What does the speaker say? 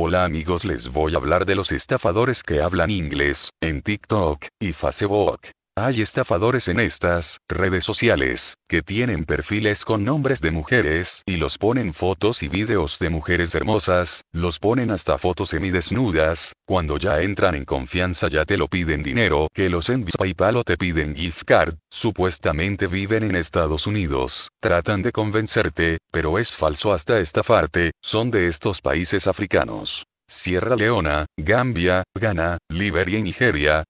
Hola amigos les voy a hablar de los estafadores que hablan inglés, en TikTok y Facebook. Hay estafadores en estas redes sociales, que tienen perfiles con nombres de mujeres y los ponen fotos y videos de mujeres hermosas, los ponen hasta fotos semidesnudas, cuando ya entran en confianza ya te lo piden dinero, que los envíes PayPal o te piden gift card, supuestamente viven en Estados Unidos, tratan de convencerte, pero es falso hasta estafarte, son de estos países africanos. Sierra Leona, Gambia, Ghana, Liberia y Nigeria,